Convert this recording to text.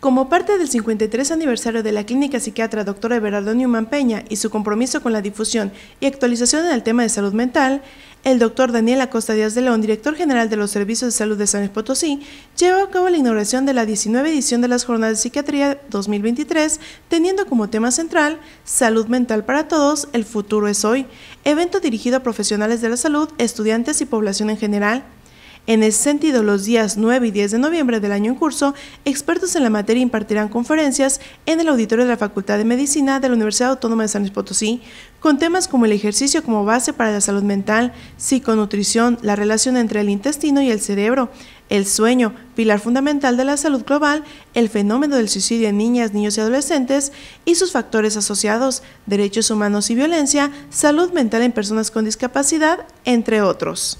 Como parte del 53 aniversario de la clínica psiquiatra doctora Everardo Newman Peña y su compromiso con la difusión y actualización en el tema de salud mental, el doctor Daniel Acosta Díaz de León, director general de los Servicios de Salud de San Espotosí, Potosí, llevó a cabo la inauguración de la 19 edición de las Jornadas de Psiquiatría 2023, teniendo como tema central Salud Mental para Todos, el futuro es hoy, evento dirigido a profesionales de la salud, estudiantes y población en general. En ese sentido, los días 9 y 10 de noviembre del año en curso, expertos en la materia impartirán conferencias en el auditorio de la Facultad de Medicina de la Universidad Autónoma de San Luis Potosí, con temas como el ejercicio como base para la salud mental, psiconutrición, la relación entre el intestino y el cerebro, el sueño, pilar fundamental de la salud global, el fenómeno del suicidio en niñas, niños y adolescentes y sus factores asociados, derechos humanos y violencia, salud mental en personas con discapacidad, entre otros.